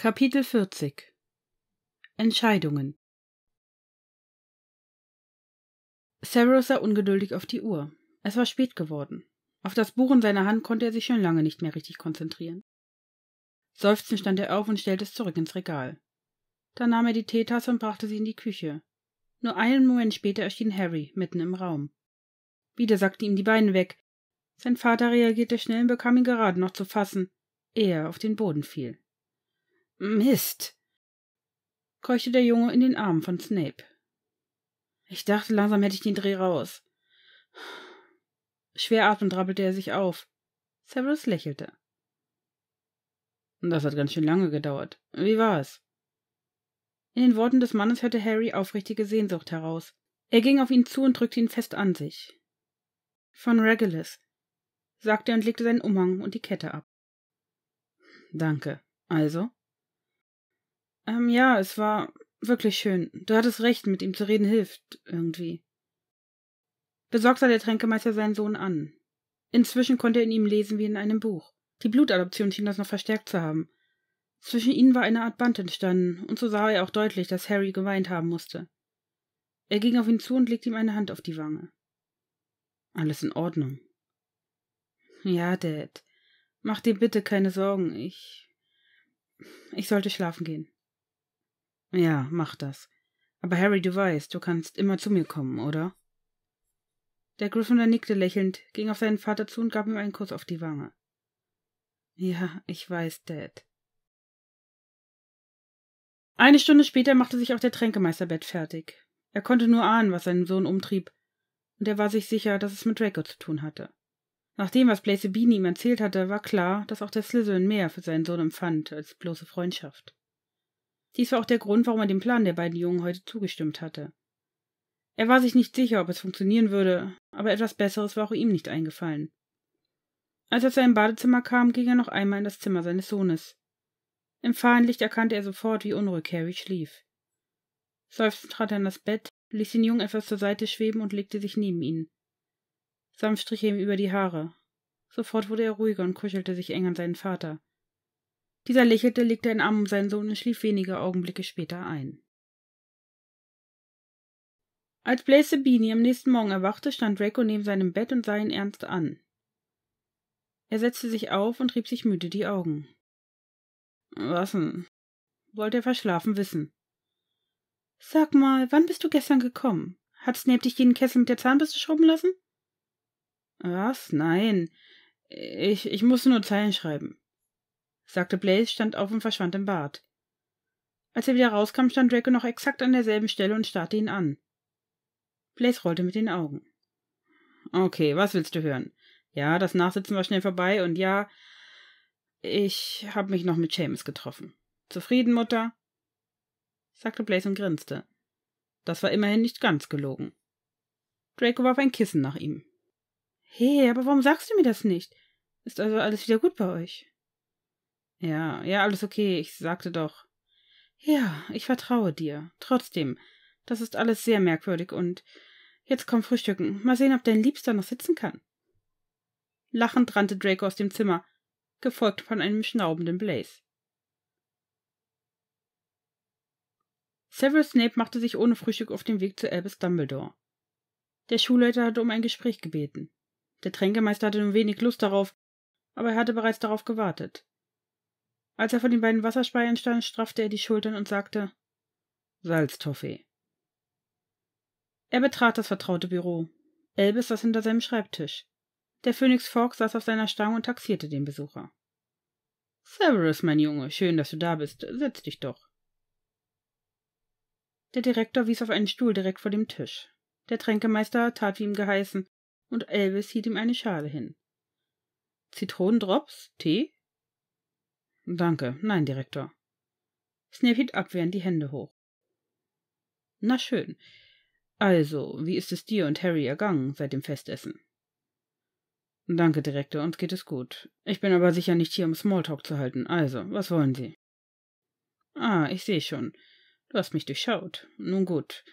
Kapitel 40 Entscheidungen Cyrus sah ungeduldig auf die Uhr. Es war spät geworden. Auf das Buch in seiner Hand konnte er sich schon lange nicht mehr richtig konzentrieren. Seufzend stand er auf und stellte es zurück ins Regal. Dann nahm er die Teetasse und brachte sie in die Küche. Nur einen Moment später erschien Harry mitten im Raum. Wieder sackten ihm die Beine weg. Sein Vater reagierte schnell und bekam ihn gerade noch zu fassen, ehe er auf den Boden fiel. Mist, keuchte der Junge in den Armen von Snape. Ich dachte, langsam hätte ich den Dreh raus. Schwer atmend rappelte er sich auf. Severus lächelte. Das hat ganz schön lange gedauert. Wie war es? In den Worten des Mannes hörte Harry aufrichtige Sehnsucht heraus. Er ging auf ihn zu und drückte ihn fest an sich. Von Regulus, sagte er und legte seinen Umhang und die Kette ab. Danke. Also? Ähm, ja, es war wirklich schön. Du hattest recht, mit ihm zu reden hilft irgendwie. Besorgt sah der Tränkemeister seinen Sohn an. Inzwischen konnte er in ihm lesen wie in einem Buch. Die Blutadoption schien das noch verstärkt zu haben. Zwischen ihnen war eine Art Band entstanden, und so sah er auch deutlich, dass Harry geweint haben musste. Er ging auf ihn zu und legte ihm eine Hand auf die Wange. Alles in Ordnung. Ja, Dad. Mach dir bitte keine Sorgen. Ich. Ich sollte schlafen gehen. Ja, mach das. Aber Harry, du weißt, du kannst immer zu mir kommen, oder? Der Gryffindor nickte lächelnd, ging auf seinen Vater zu und gab ihm einen Kuss auf die Wange. Ja, ich weiß, Dad. Eine Stunde später machte sich auch der Tränkemeister Bett fertig. Er konnte nur ahnen, was seinen Sohn umtrieb, und er war sich sicher, dass es mit Draco zu tun hatte. Nach dem, was Blaise Beanie ihm erzählt hatte, war klar, dass auch der Slytherin mehr für seinen Sohn empfand als bloße Freundschaft. Dies war auch der Grund, warum er dem Plan der beiden Jungen heute zugestimmt hatte. Er war sich nicht sicher, ob es funktionieren würde, aber etwas Besseres war auch ihm nicht eingefallen. Als er zu seinem Badezimmer kam, ging er noch einmal in das Zimmer seines Sohnes. Im Fahnenlicht erkannte er sofort, wie unruhig Harry schlief. Seufzend trat er in das Bett, ließ den Jungen etwas zur Seite schweben und legte sich neben ihn. Sanft strich er ihm über die Haare. Sofort wurde er ruhiger und kuschelte sich eng an seinen Vater. Dieser lächelte, legte einen Arm um seinen Sohn und schlief wenige Augenblicke später ein. Als Blaise Sabini am nächsten Morgen erwachte, stand Draco neben seinem Bett und sah ihn ernst an. Er setzte sich auf und rieb sich müde die Augen. Was denn? wollte er verschlafen wissen. Sag mal, wann bist du gestern gekommen? Hat Snape dich jeden Kessel mit der Zahnbürste schrubben lassen? Was? Nein. Ich, ich musste nur Zeilen schreiben sagte Blaze, stand auf und verschwand im Bad. Als er wieder rauskam, stand Draco noch exakt an derselben Stelle und starrte ihn an. Blaze rollte mit den Augen. Okay, was willst du hören? Ja, das Nachsitzen war schnell vorbei und ja, ich habe mich noch mit Seamus getroffen. Zufrieden, Mutter? sagte Blaze und grinste. Das war immerhin nicht ganz gelogen. Draco warf ein Kissen nach ihm. Hey, aber warum sagst du mir das nicht? Ist also alles wieder gut bei euch? Ja, ja, alles okay, ich sagte doch. Ja, ich vertraue dir. Trotzdem, das ist alles sehr merkwürdig und jetzt komm frühstücken. Mal sehen, ob dein Liebster noch sitzen kann. Lachend rannte Draco aus dem Zimmer, gefolgt von einem schnaubenden Blaze. Severus Snape machte sich ohne Frühstück auf den Weg zu Albus Dumbledore. Der Schulleiter hatte um ein Gespräch gebeten. Der Tränkemeister hatte nur wenig Lust darauf, aber er hatte bereits darauf gewartet. Als er vor den beiden Wasserspeiern stand, straffte er die Schultern und sagte Salztoffee. Er betrat das vertraute Büro. Elbes saß hinter seinem Schreibtisch. Der Phönix Fox saß auf seiner Stange und taxierte den Besucher. Severus, mein Junge, schön, dass du da bist. Setz dich doch. Der Direktor wies auf einen Stuhl direkt vor dem Tisch. Der Tränkemeister tat wie ihm geheißen, und Elvis hielt ihm eine Schale hin. Zitronendrops? Tee? Danke, nein, Direktor. Snape hielt abwehrend die Hände hoch. Na schön. Also, wie ist es dir und Harry ergangen seit dem Festessen? Danke, Direktor, uns geht es gut. Ich bin aber sicher nicht hier, um Smalltalk zu halten. Also, was wollen Sie? Ah, ich sehe schon. Du hast mich durchschaut. Nun gut.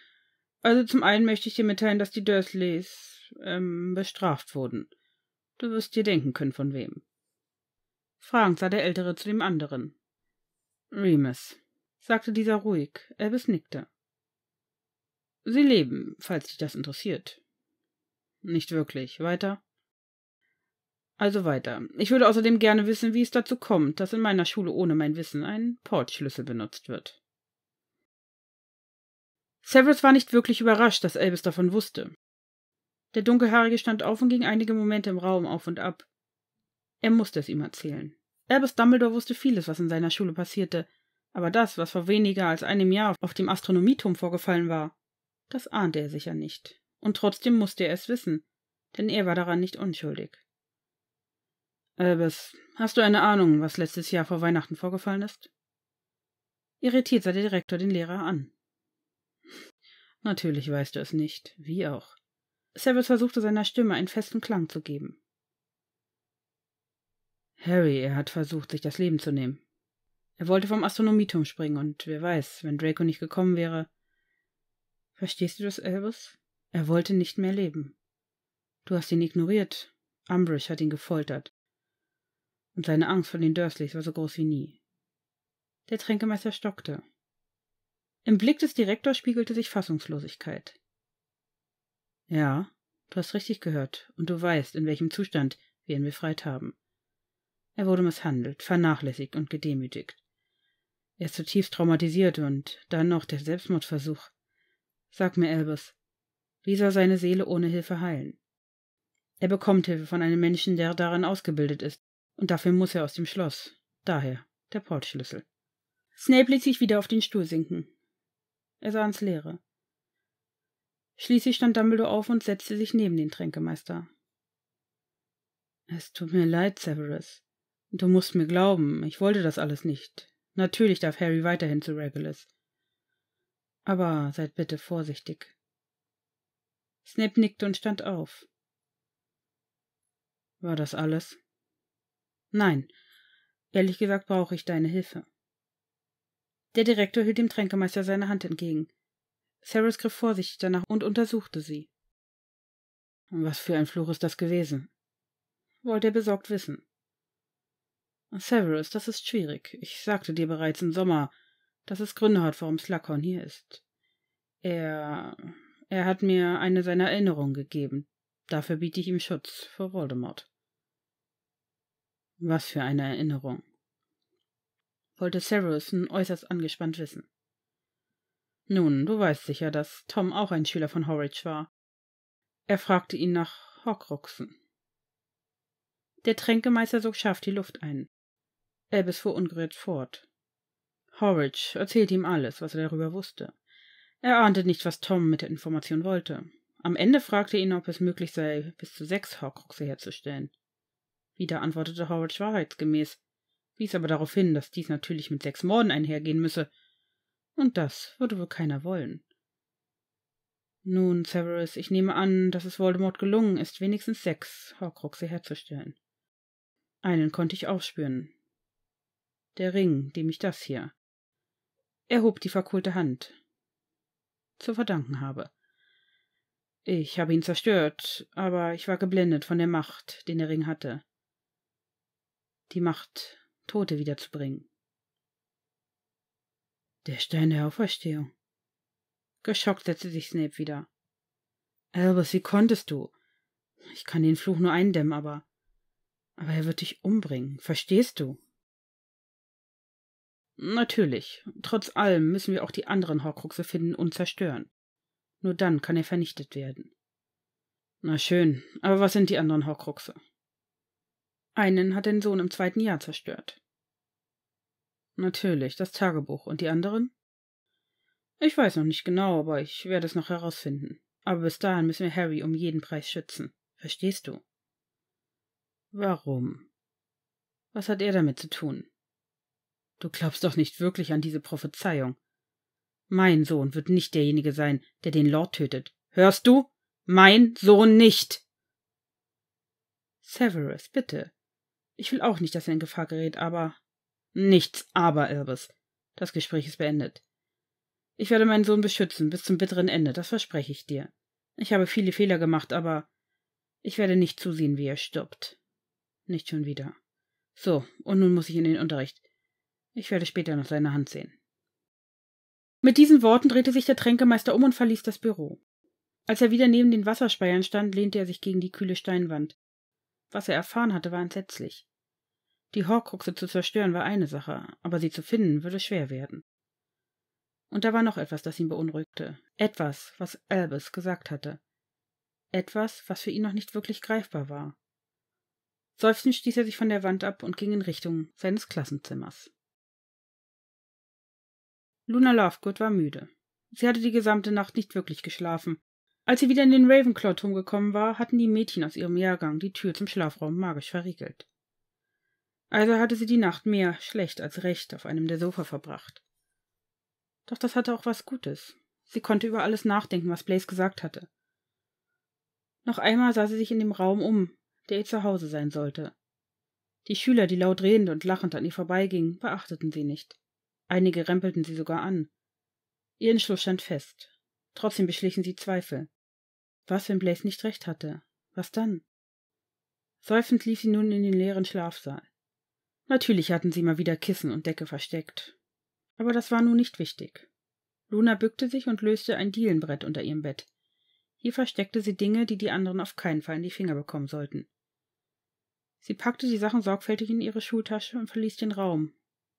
Also zum einen möchte ich dir mitteilen, dass die Dursleys ähm, bestraft wurden. Du wirst dir denken können, von wem. Fragend sah der Ältere zu dem anderen. Remus, sagte dieser ruhig, Elvis nickte. Sie leben, falls dich das interessiert. Nicht wirklich. Weiter? Also weiter. Ich würde außerdem gerne wissen, wie es dazu kommt, dass in meiner Schule ohne mein Wissen ein Portschlüssel benutzt wird. Severus war nicht wirklich überrascht, dass Elvis davon wusste. Der Dunkelhaarige stand auf und ging einige Momente im Raum auf und ab, er musste es ihm erzählen. Albus Dumbledore wusste vieles, was in seiner Schule passierte, aber das, was vor weniger als einem Jahr auf dem Astronomieturm vorgefallen war, das ahnte er sicher nicht. Und trotzdem musste er es wissen, denn er war daran nicht unschuldig. Albus, hast du eine Ahnung, was letztes Jahr vor Weihnachten vorgefallen ist? Irritiert sah der Direktor den Lehrer an. Natürlich weißt du es nicht, wie auch. Servus versuchte seiner Stimme einen festen Klang zu geben. Harry, er hat versucht, sich das Leben zu nehmen. Er wollte vom Astronomieturm springen und wer weiß, wenn Draco nicht gekommen wäre. Verstehst du das, Albus? Er wollte nicht mehr leben. Du hast ihn ignoriert. Umbridge hat ihn gefoltert. Und seine Angst vor den Dursleys war so groß wie nie. Der Tränkemeister stockte. Im Blick des Direktors spiegelte sich Fassungslosigkeit. Ja, du hast richtig gehört, und du weißt, in welchem Zustand wir ihn befreit haben. Er wurde misshandelt, vernachlässigt und gedemütigt. Er ist zutiefst traumatisiert und dann noch der Selbstmordversuch. Sag mir, Elvis, wie soll seine Seele ohne Hilfe heilen? Er bekommt Hilfe von einem Menschen, der darin ausgebildet ist, und dafür muss er aus dem Schloss. Daher der Portschlüssel. Snape ließ sich wieder auf den Stuhl sinken. Er sah ins Leere. Schließlich stand Dumbledore auf und setzte sich neben den Tränkemeister. Es tut mir leid, Severus. Du musst mir glauben, ich wollte das alles nicht. Natürlich darf Harry weiterhin zu Regulus. Aber seid bitte vorsichtig. Snape nickte und stand auf. War das alles? Nein. Ehrlich gesagt brauche ich deine Hilfe. Der Direktor hielt dem Tränkemeister seine Hand entgegen. Cyrus griff vorsichtig danach und untersuchte sie. Was für ein Fluch ist das gewesen? wollte er besorgt wissen. Severus, das ist schwierig. Ich sagte dir bereits im Sommer, dass es Gründe hat, warum Slughorn hier ist. Er. er hat mir eine seiner Erinnerungen gegeben. Dafür biete ich ihm Schutz vor Voldemort. Was für eine Erinnerung? wollte Severus äußerst angespannt wissen. Nun, du weißt sicher, dass Tom auch ein Schüler von Horridge war. Er fragte ihn nach Horcruxen. Der Tränkemeister sog scharf die Luft ein. Elvis fuhr ungerührt fort. Horridge erzählte ihm alles, was er darüber wusste. Er ahnte nicht, was Tom mit der Information wollte. Am Ende fragte er ihn, ob es möglich sei, bis zu sechs Horcruxe herzustellen. Wieder antwortete Horridge wahrheitsgemäß, wies aber darauf hin, dass dies natürlich mit sechs Morden einhergehen müsse. Und das würde wohl keiner wollen. Nun, Severus, ich nehme an, dass es Voldemort gelungen ist, wenigstens sechs Horcruxe herzustellen. Einen konnte ich aufspüren, der Ring, dem ich das hier. Er hob die verkohlte Hand. Zu verdanken habe. Ich habe ihn zerstört, aber ich war geblendet von der Macht, den der Ring hatte. Die Macht, Tote wiederzubringen. Der Stein der Auferstehung. Geschockt setzte sich Snape wieder. Albus, wie konntest du? Ich kann den Fluch nur eindämmen, aber. Aber er wird dich umbringen, verstehst du? Natürlich. Trotz allem müssen wir auch die anderen Horcruxe finden und zerstören. Nur dann kann er vernichtet werden. Na schön, aber was sind die anderen Horcruxe? Einen hat den Sohn im zweiten Jahr zerstört. Natürlich, das Tagebuch. Und die anderen? Ich weiß noch nicht genau, aber ich werde es noch herausfinden. Aber bis dahin müssen wir Harry um jeden Preis schützen. Verstehst du? Warum? Was hat er damit zu tun? Du glaubst doch nicht wirklich an diese Prophezeiung. Mein Sohn wird nicht derjenige sein, der den Lord tötet. Hörst du? Mein Sohn nicht. Severus, bitte. Ich will auch nicht, dass er in Gefahr gerät, aber. Nichts aber, Elvis. Das Gespräch ist beendet. Ich werde meinen Sohn beschützen bis zum bitteren Ende, das verspreche ich dir. Ich habe viele Fehler gemacht, aber ich werde nicht zusehen, wie er stirbt. Nicht schon wieder. So, und nun muss ich in den Unterricht. Ich werde später noch seine Hand sehen. Mit diesen Worten drehte sich der Tränkemeister um und verließ das Büro. Als er wieder neben den Wasserspeiern stand, lehnte er sich gegen die kühle Steinwand. Was er erfahren hatte, war entsetzlich. Die Horcruxe zu zerstören war eine Sache, aber sie zu finden würde schwer werden. Und da war noch etwas, das ihn beunruhigte. Etwas, was Albus gesagt hatte. Etwas, was für ihn noch nicht wirklich greifbar war. Seufzend stieß er sich von der Wand ab und ging in Richtung seines Klassenzimmers. Luna Lovegood war müde. Sie hatte die gesamte Nacht nicht wirklich geschlafen. Als sie wieder in den Ravenclaw-Turm gekommen war, hatten die Mädchen aus ihrem Jahrgang die Tür zum Schlafraum magisch verriegelt. Also hatte sie die Nacht mehr schlecht als recht auf einem der Sofa verbracht. Doch das hatte auch was Gutes. Sie konnte über alles nachdenken, was Blaze gesagt hatte. Noch einmal sah sie sich in dem Raum um, der ihr zu Hause sein sollte. Die Schüler, die laut redend und lachend an ihr vorbeigingen, beachteten sie nicht. Einige rempelten sie sogar an. Ihr Entschluss stand fest. Trotzdem beschlichen sie Zweifel. Was, wenn Blaze nicht recht hatte? Was dann? Seufzend lief sie nun in den leeren Schlafsaal. Natürlich hatten sie mal wieder Kissen und Decke versteckt. Aber das war nun nicht wichtig. Luna bückte sich und löste ein Dielenbrett unter ihrem Bett. Hier versteckte sie Dinge, die die anderen auf keinen Fall in die Finger bekommen sollten. Sie packte die Sachen sorgfältig in ihre Schultasche und verließ den Raum,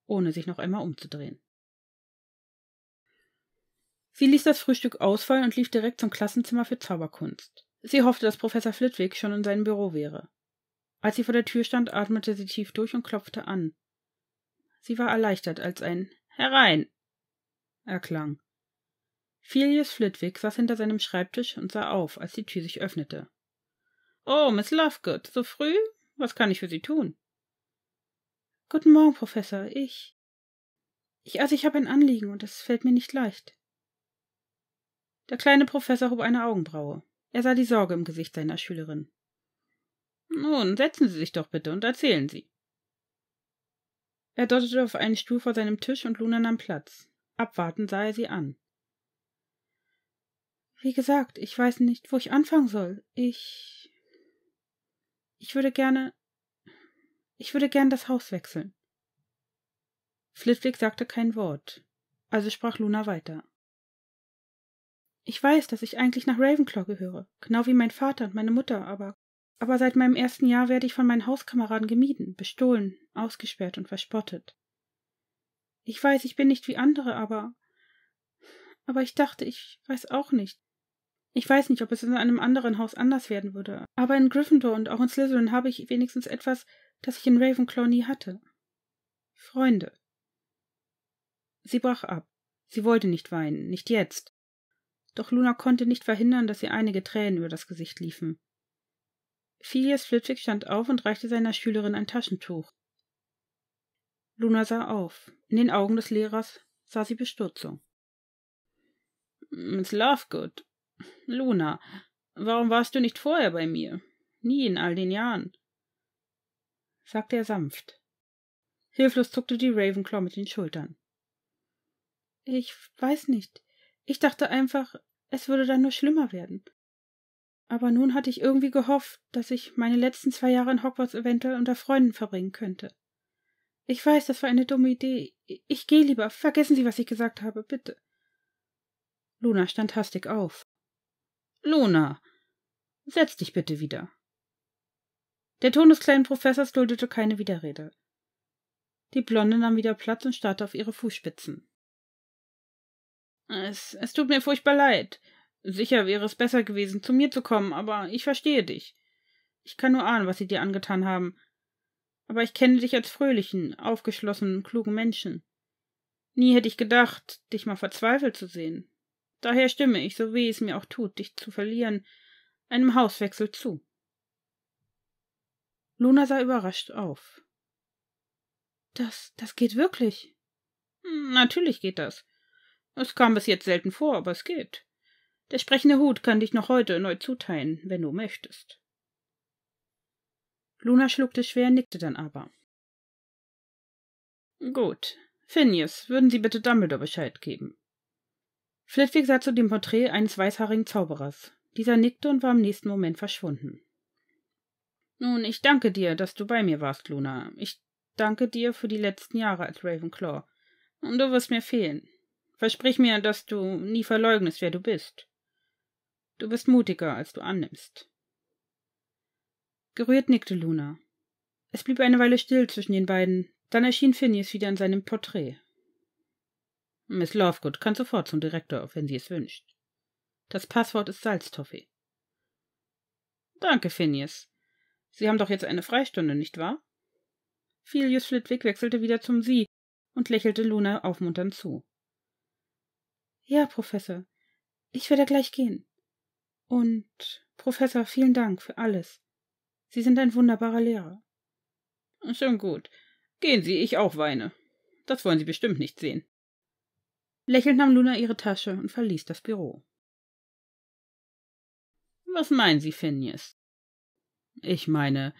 ohne sich noch einmal umzudrehen. Sie ließ das Frühstück ausfallen und lief direkt zum Klassenzimmer für Zauberkunst. Sie hoffte, dass Professor Flitwick schon in seinem Büro wäre. Als sie vor der Tür stand, atmete sie tief durch und klopfte an. Sie war erleichtert, als ein Herein erklang. Phileas Flitwick saß hinter seinem Schreibtisch und sah auf, als die Tür sich öffnete. Oh, Miss Lovegood, so früh? Was kann ich für Sie tun? Guten Morgen, Professor. Ich. Ich, also ich habe ein Anliegen und es fällt mir nicht leicht. Der kleine Professor hob eine Augenbraue. Er sah die Sorge im Gesicht seiner Schülerin. Nun, setzen Sie sich doch bitte und erzählen Sie. Er deutete auf einen Stuhl vor seinem Tisch und Luna nahm Platz. Abwartend sah er sie an. Wie gesagt, ich weiß nicht, wo ich anfangen soll. Ich. Ich würde gerne. Ich würde gern das Haus wechseln. Flitwick sagte kein Wort, also sprach Luna weiter. Ich weiß, dass ich eigentlich nach Ravenclaw gehöre, genau wie mein Vater und meine Mutter, aber aber seit meinem ersten Jahr werde ich von meinen Hauskameraden gemieden, bestohlen, ausgesperrt und verspottet. Ich weiß, ich bin nicht wie andere, aber aber ich dachte, ich weiß auch nicht. Ich weiß nicht, ob es in einem anderen Haus anders werden würde, aber in Gryffindor und auch in Slytherin habe ich wenigstens etwas, das ich in Ravenclaw nie hatte. Freunde. Sie brach ab. Sie wollte nicht weinen, nicht jetzt. Doch Luna konnte nicht verhindern, dass ihr einige Tränen über das Gesicht liefen. Phileas Flitwick stand auf und reichte seiner Schülerin ein Taschentuch. Luna sah auf. In den Augen des Lehrers sah sie Bestürzung. Miss Lovegood, Luna, warum warst du nicht vorher bei mir? Nie in all den Jahren sagte er sanft. Hilflos zuckte die Ravenclaw mit den Schultern. Ich weiß nicht. Ich dachte einfach, es würde dann nur schlimmer werden. Aber nun hatte ich irgendwie gehofft, dass ich meine letzten zwei Jahre in Hogwarts eventuell unter Freunden verbringen könnte. Ich weiß, das war eine dumme Idee. Ich gehe lieber. Vergessen Sie, was ich gesagt habe, bitte. Luna stand hastig auf. Luna, setz dich bitte wieder. Der Ton des kleinen Professors duldete keine Widerrede. Die Blonde nahm wieder Platz und starrte auf ihre Fußspitzen. Es, es tut mir furchtbar leid. Sicher wäre es besser gewesen, zu mir zu kommen, aber ich verstehe dich. Ich kann nur ahnen, was sie dir angetan haben. Aber ich kenne dich als fröhlichen, aufgeschlossenen, klugen Menschen. Nie hätte ich gedacht, dich mal verzweifelt zu sehen. Daher stimme ich, so weh es mir auch tut, dich zu verlieren, einem Hauswechsel zu. Luna sah überrascht auf. Das, das geht wirklich. Hm, natürlich geht das. Es kam bis jetzt selten vor, aber es geht. Der sprechende Hut kann dich noch heute neu zuteilen, wenn du möchtest. Luna schluckte schwer, nickte dann aber. Gut. Phineas, würden Sie bitte Dumbledore Bescheid geben? Flitwick sah zu dem Porträt eines weißhaarigen Zauberers. Dieser nickte und war im nächsten Moment verschwunden. Nun, ich danke dir, dass du bei mir warst, Luna. Ich danke dir für die letzten Jahre als Ravenclaw. Und du wirst mir fehlen. Versprich mir, dass du nie verleugnest, wer du bist. Du bist mutiger, als du annimmst. Gerührt nickte Luna. Es blieb eine Weile still zwischen den beiden, dann erschien Phineas wieder in seinem Porträt. Miss Lovegood kann sofort zum Direktor, wenn sie es wünscht. Das Passwort ist Salztoffee. Danke, Phineas. Sie haben doch jetzt eine Freistunde, nicht wahr? Filius Flitwick wechselte wieder zum Sie und lächelte Luna aufmunternd zu. Ja, Professor, ich werde gleich gehen. Und, Professor, vielen Dank für alles. Sie sind ein wunderbarer Lehrer. Schon gut. Gehen Sie, ich auch weine. Das wollen Sie bestimmt nicht sehen. Lächelnd nahm Luna ihre Tasche und verließ das Büro. Was meinen Sie, Phineas? Ich meine,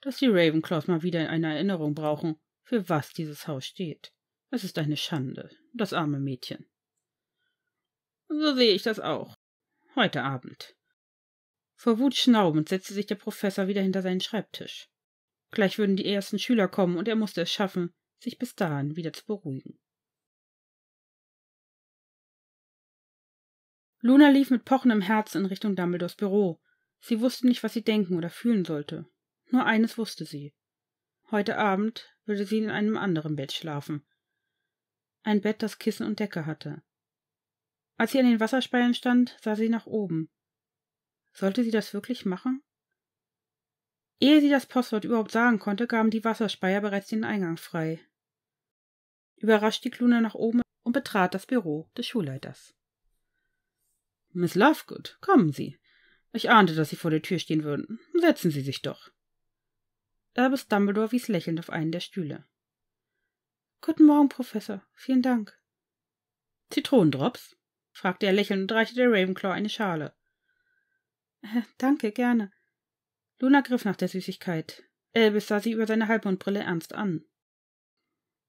dass die Ravenclaws mal wieder eine Erinnerung brauchen, für was dieses Haus steht. Es ist eine Schande, das arme Mädchen. So sehe ich das auch. Heute Abend. Vor Wut schnaubend setzte sich der Professor wieder hinter seinen Schreibtisch. Gleich würden die ersten Schüler kommen und er musste es schaffen, sich bis dahin wieder zu beruhigen. Luna lief mit pochendem Herzen in Richtung Dumbledores Büro, Sie wusste nicht, was sie denken oder fühlen sollte. Nur eines wusste sie. Heute Abend würde sie in einem anderen Bett schlafen. Ein Bett, das Kissen und Decke hatte. Als sie an den Wasserspeiern stand, sah sie nach oben. Sollte sie das wirklich machen? Ehe sie das Postwort überhaupt sagen konnte, gaben die Wasserspeier bereits den Eingang frei. Überrascht stieg Luna nach oben und betrat das Büro des Schulleiters. Miss Lovegood, kommen Sie. Ich ahnte, dass Sie vor der Tür stehen würden. Setzen Sie sich doch. Albus Dumbledore wies lächelnd auf einen der Stühle. Guten Morgen, Professor. Vielen Dank. Zitronendrops? fragte er lächelnd und reichte der Ravenclaw eine Schale. Äh, danke, gerne. Luna griff nach der Süßigkeit. Elvis sah sie über seine Halbmondbrille ernst an.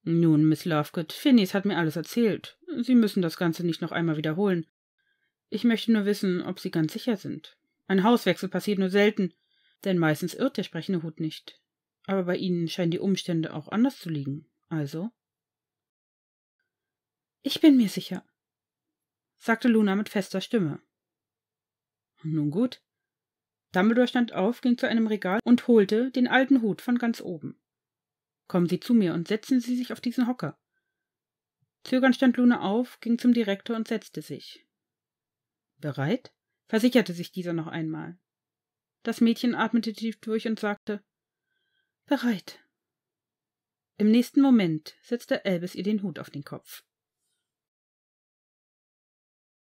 Nun, Miss Lovegood, Phineas hat mir alles erzählt. Sie müssen das Ganze nicht noch einmal wiederholen. Ich möchte nur wissen, ob Sie ganz sicher sind. Ein Hauswechsel passiert nur selten, denn meistens irrt der sprechende Hut nicht. Aber bei ihnen scheinen die Umstände auch anders zu liegen, also. Ich bin mir sicher, sagte Luna mit fester Stimme. Nun gut. Dumbledore stand auf, ging zu einem Regal und holte den alten Hut von ganz oben. Kommen Sie zu mir und setzen Sie sich auf diesen Hocker. Zögernd stand Luna auf, ging zum Direktor und setzte sich. Bereit? versicherte sich dieser noch einmal. Das Mädchen atmete tief durch und sagte Bereit. Im nächsten Moment setzte Elbes ihr den Hut auf den Kopf.